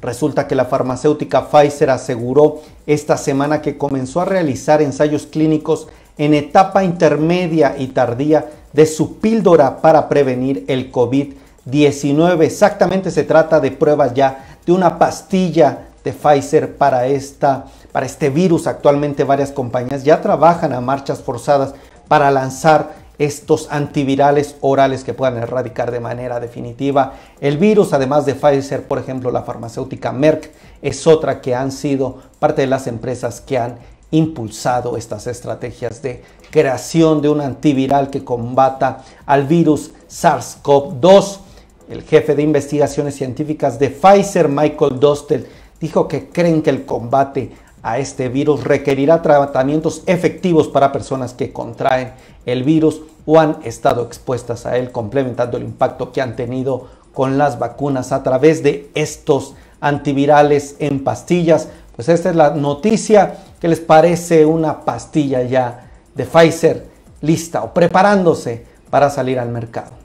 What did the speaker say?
Resulta que la farmacéutica Pfizer aseguró esta semana que comenzó a realizar ensayos clínicos en etapa intermedia y tardía de su píldora para prevenir el COVID-19. Exactamente se trata de pruebas ya de una pastilla de Pfizer para, esta, para este virus. Actualmente varias compañías ya trabajan a marchas forzadas para lanzar estos antivirales orales que puedan erradicar de manera definitiva el virus, además de Pfizer, por ejemplo, la farmacéutica Merck es otra que han sido parte de las empresas que han impulsado estas estrategias de creación de un antiviral que combata al virus SARS-CoV-2. El jefe de investigaciones científicas de Pfizer, Michael Dostel, dijo que creen que el combate a este virus requerirá tratamientos efectivos para personas que contraen el virus o han estado expuestas a él, complementando el impacto que han tenido con las vacunas a través de estos antivirales en pastillas. Pues esta es la noticia que les parece una pastilla ya de Pfizer lista o preparándose para salir al mercado.